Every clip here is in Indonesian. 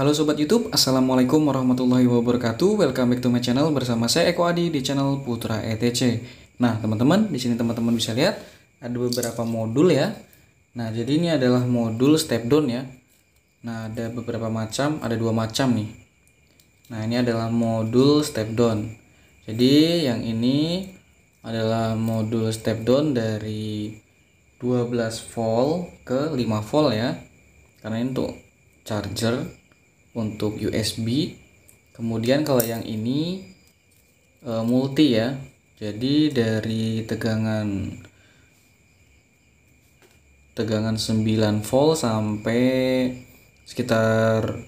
Halo Sobat Youtube, Assalamualaikum warahmatullahi wabarakatuh Welcome back to my channel bersama saya Eko Adi di channel Putra ETC Nah teman-teman, di sini teman-teman bisa lihat ada beberapa modul ya Nah jadi ini adalah modul step down ya Nah ada beberapa macam, ada dua macam nih Nah ini adalah modul step down Jadi yang ini adalah modul step down dari 12 volt ke 5 volt ya Karena ini untuk charger untuk USB kemudian kalau yang ini eh, multi ya jadi dari tegangan tegangan 9 volt sampai sekitar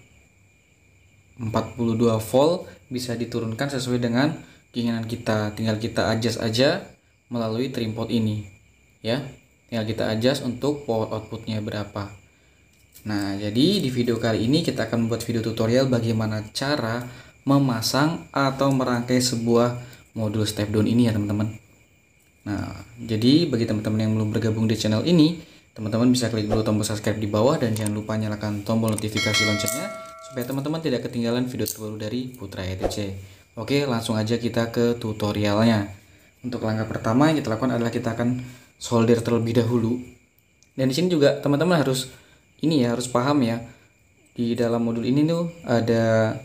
42 volt bisa diturunkan sesuai dengan keinginan kita tinggal kita adjust aja melalui trimpod ini ya tinggal kita adjust untuk power outputnya berapa Nah, jadi di video kali ini kita akan membuat video tutorial bagaimana cara memasang atau merangkai sebuah modul step down ini ya teman-teman. Nah, jadi bagi teman-teman yang belum bergabung di channel ini, teman-teman bisa klik dulu tombol subscribe di bawah dan jangan lupa nyalakan tombol notifikasi loncengnya supaya teman-teman tidak ketinggalan video terbaru dari Putra ETC. Oke, langsung aja kita ke tutorialnya. Untuk langkah pertama yang kita lakukan adalah kita akan solder terlebih dahulu. Dan di sini juga teman-teman harus ini ya harus paham ya di dalam modul ini tuh ada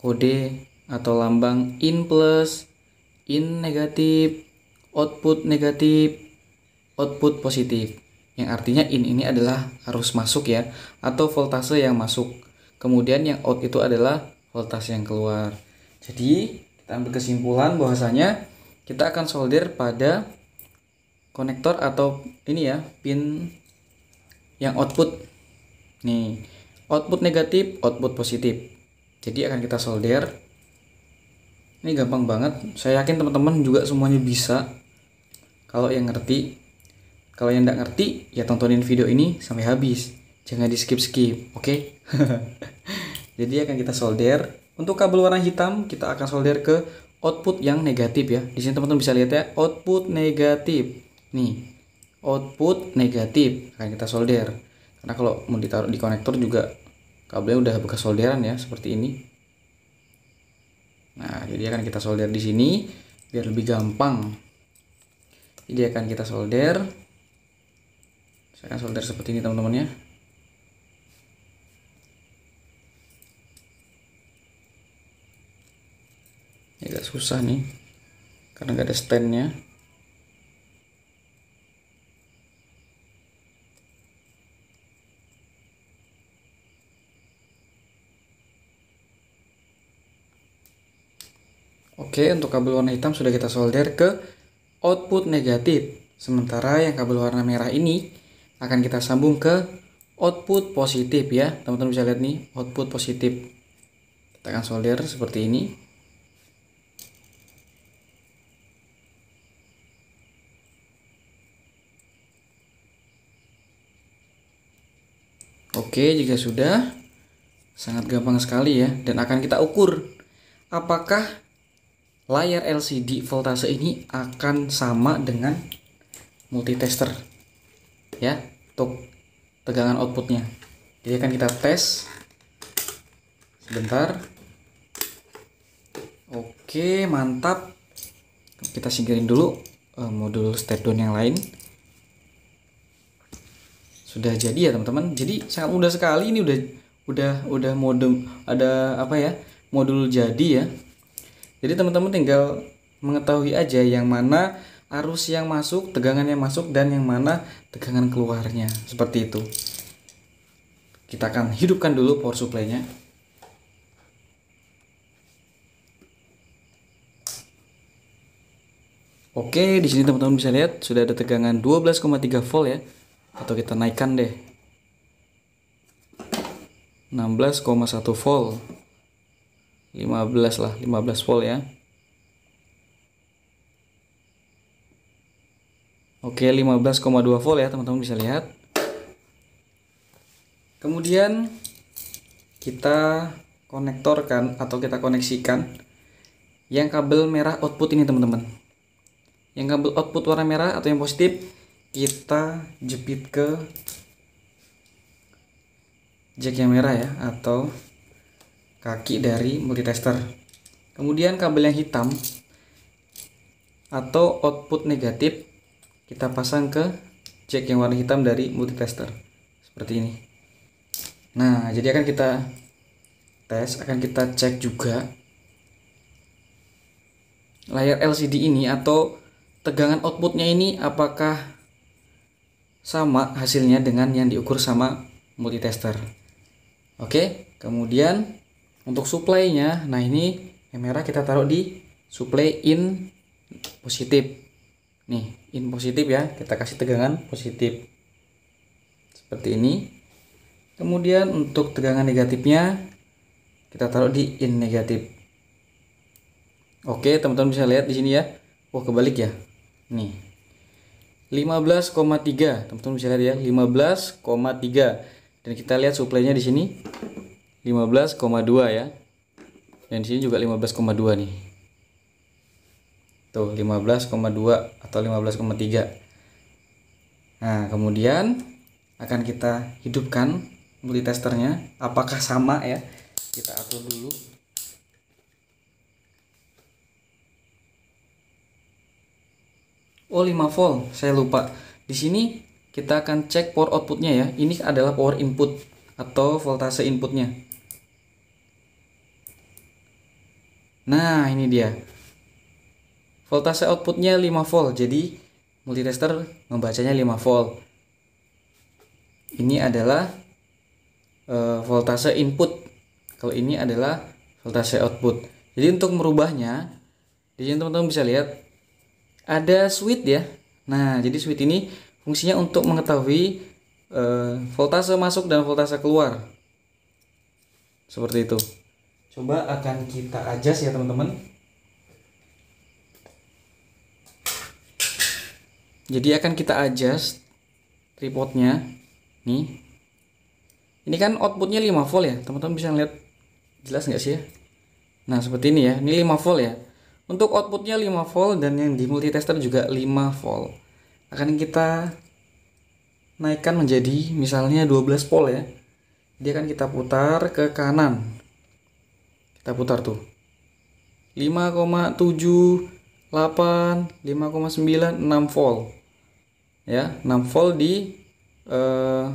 kode atau lambang in plus, in negatif, output negatif, output positif. Yang artinya in ini adalah arus masuk ya atau voltase yang masuk. Kemudian yang out itu adalah voltase yang keluar. Jadi, kita ambil kesimpulan bahwasanya kita akan solder pada konektor atau ini ya, pin yang output nih output negatif output positif jadi akan kita solder ini gampang banget saya yakin teman-teman juga semuanya bisa kalau yang ngerti kalau yang tidak ngerti ya tontonin video ini sampai habis jangan di skip skip oke okay? jadi akan kita solder untuk kabel warna hitam kita akan solder ke output yang negatif ya di sini teman-teman bisa lihat ya output negatif nih output negatif akan kita solder karena kalau mau ditaruh di konektor juga kabelnya udah bekas solderan ya seperti ini nah jadi akan kita solder di sini biar lebih gampang jadi akan kita solder saya akan solder seperti ini teman-teman ya ini agak susah nih karena nggak ada standnya Oke, untuk kabel warna hitam sudah kita solder ke output negatif. Sementara yang kabel warna merah ini akan kita sambung ke output positif ya. Teman-teman bisa lihat nih, output positif. Kita akan solder seperti ini. Oke, jika sudah sangat gampang sekali ya dan akan kita ukur apakah layar LCD voltase ini akan sama dengan multitester ya untuk tegangan outputnya jadi akan kita tes sebentar oke mantap kita singkirin dulu uh, modul step down yang lain sudah jadi ya teman-teman jadi sangat mudah sekali ini udah udah udah modem ada apa ya modul jadi ya jadi teman-teman tinggal mengetahui aja yang mana arus yang masuk, tegangan yang masuk dan yang mana tegangan keluarnya. Seperti itu. Kita akan hidupkan dulu power supply-nya. Oke, di sini teman-teman bisa lihat sudah ada tegangan 12,3 volt ya. Atau kita naikkan deh. 16,1 volt. 15 lah 15 volt ya Oke 15,2 volt ya teman-teman bisa lihat kemudian kita konektorkan atau kita koneksikan yang kabel merah output ini teman-teman yang kabel output warna merah atau yang positif kita jepit ke jack yang merah ya atau kaki dari multitester. Kemudian kabel yang hitam atau output negatif kita pasang ke jack yang warna hitam dari multitester. Seperti ini. Nah, jadi akan kita tes, akan kita cek juga layar LCD ini atau tegangan outputnya ini apakah sama hasilnya dengan yang diukur sama multitester. Oke, kemudian untuk supply-nya, nah ini yang merah kita taruh di supply in positif. Nih, in positif ya, kita kasih tegangan positif. Seperti ini. Kemudian untuk tegangan negatifnya, kita taruh di in negatif. Oke, teman-teman bisa lihat di sini ya. Wah, kebalik ya. Nih. 15,3. Teman-teman bisa lihat ya, 15,3. Dan kita lihat suplainya di sini 15,2 ya dan sini juga 15,2 nih tuh 15,2 atau 15,3 nah kemudian akan kita hidupkan multitesternya apakah sama ya kita atur dulu oh 5 volt saya lupa di sini kita akan cek power outputnya ya ini adalah power input atau voltase inputnya Nah, ini dia. Voltase outputnya 5 volt, jadi multitester membacanya 5 volt. Ini adalah uh, voltase input. Kalau ini adalah voltase output. Jadi untuk merubahnya, di sini teman-teman bisa lihat ada switch ya. Nah, jadi switch ini fungsinya untuk mengetahui uh, voltase masuk dan voltase keluar. Seperti itu coba akan kita adjust ya teman-teman jadi akan kita adjust tripodnya nih ini kan outputnya 5 volt ya teman-teman bisa lihat jelas nggak sih ya nah seperti ini ya ini 5 volt ya untuk outputnya 5 volt dan yang di multitester juga 5 volt akan kita naikkan menjadi misalnya 12 volt ya dia akan kita putar ke kanan kita putar tuh. 5,78 5,9 6 volt. Ya, 6 volt di eh,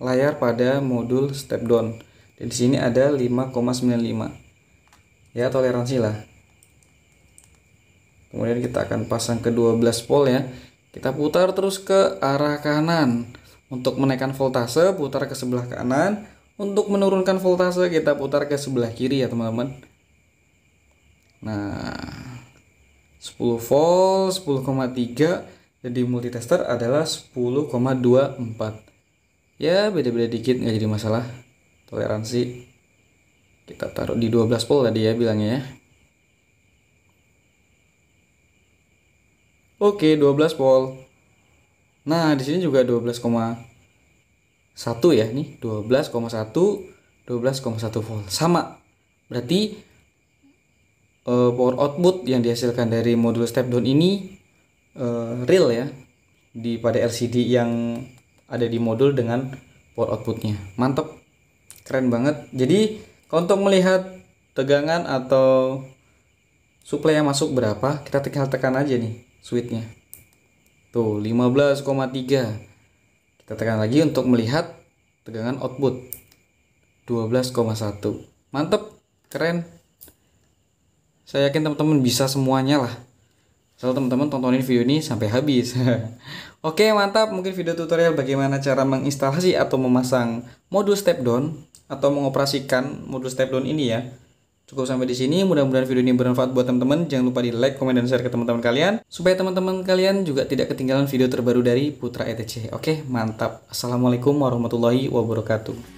layar pada modul step down. Dan di sini ada 5,95. Ya, toleransi lah. Kemudian kita akan pasang ke 12 volt ya. Kita putar terus ke arah kanan. Untuk menaikkan voltase, putar ke sebelah kanan untuk menurunkan voltase kita putar ke sebelah kiri ya teman-teman. Nah, 10 volt, 10,3 jadi multitester adalah 10,24. Ya, beda-beda dikit nggak jadi masalah. Toleransi kita taruh di 12 volt tadi ya bilangnya ya. Oke, 12 volt. Nah, di sini juga satu ya nih 12,1 12,1 volt sama berarti uh, power output yang dihasilkan dari modul step down ini uh, real ya di pada LCD yang ada di modul dengan power outputnya mantap keren banget jadi kalau untuk melihat tegangan atau suplai yang masuk berapa kita tinggal tekan aja nih switchnya tuh 15,3 kita tekan lagi untuk melihat tegangan output. 12,1. mantep keren. Saya yakin teman-teman bisa semuanya lah. kalau teman-teman tontonin video ini sampai habis. Oke, mantap. Mungkin video tutorial bagaimana cara menginstalasi atau memasang modul step down atau mengoperasikan modul step down ini ya Cukup sampai di sini, mudah-mudahan video ini bermanfaat buat teman-teman. Jangan lupa di like, komen, dan share ke teman-teman kalian. Supaya teman-teman kalian juga tidak ketinggalan video terbaru dari Putra ETC. Oke, mantap. Assalamualaikum warahmatullahi wabarakatuh.